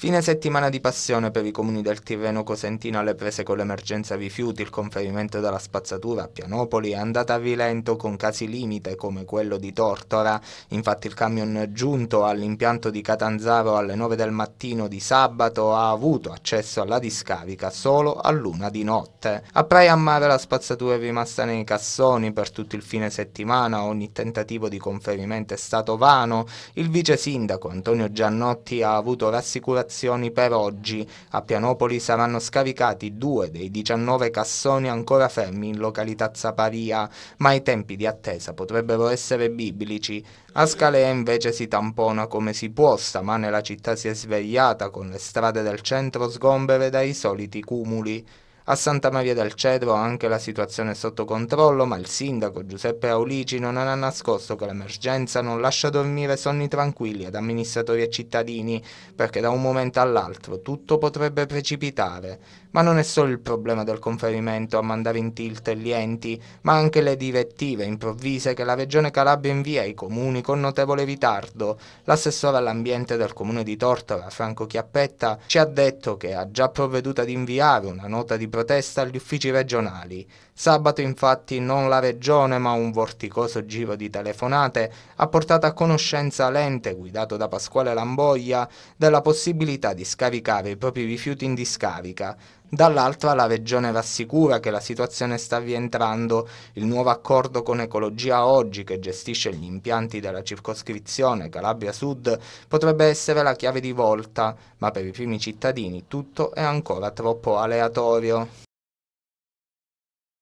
Fine settimana di passione per i comuni del Tirreno Cosentino alle prese con l'emergenza rifiuti, il conferimento della spazzatura a Pianopoli è andata a rilento con casi limite come quello di Tortora. Infatti il camion giunto all'impianto di Catanzaro alle 9 del mattino di sabato ha avuto accesso alla discarica solo a luna di notte. A Praia Mare la spazzatura è rimasta nei cassoni per tutto il fine settimana, ogni tentativo di conferimento è stato vano. Il vice sindaco Antonio Giannotti ha avuto rassicurazione segnalazioni per oggi. A Pianopoli saranno scaricati due dei 19 cassoni ancora fermi in località Zaparia, ma i tempi di attesa potrebbero essere biblici. A Scalea invece si tampona come si può, stamane la città si è svegliata con le strade del centro sgombere dai soliti cumuli. A Santa Maria del Cedro anche la situazione è sotto controllo, ma il sindaco Giuseppe Aulici non ha nascosto che l'emergenza non lascia dormire sonni tranquilli ad amministratori e cittadini, perché da un momento all'altro tutto potrebbe precipitare. Ma non è solo il problema del conferimento a mandare in tilt gli enti, ma anche le direttive improvvise che la Regione Calabria invia ai comuni con notevole ritardo. L'assessore all'ambiente del comune di Tortora, Franco Chiappetta, ci ha detto che ha già provveduto ad inviare una nota di protesta agli uffici regionali. Sabato infatti non la regione ma un vorticoso giro di telefonate ha portato a conoscenza l'ente guidato da Pasquale Lamboia della possibilità di scaricare i propri rifiuti in discarica. Dall'altra la Regione rassicura che la situazione sta rientrando, il nuovo accordo con Ecologia Oggi che gestisce gli impianti della circoscrizione Calabria Sud potrebbe essere la chiave di volta, ma per i primi cittadini tutto è ancora troppo aleatorio.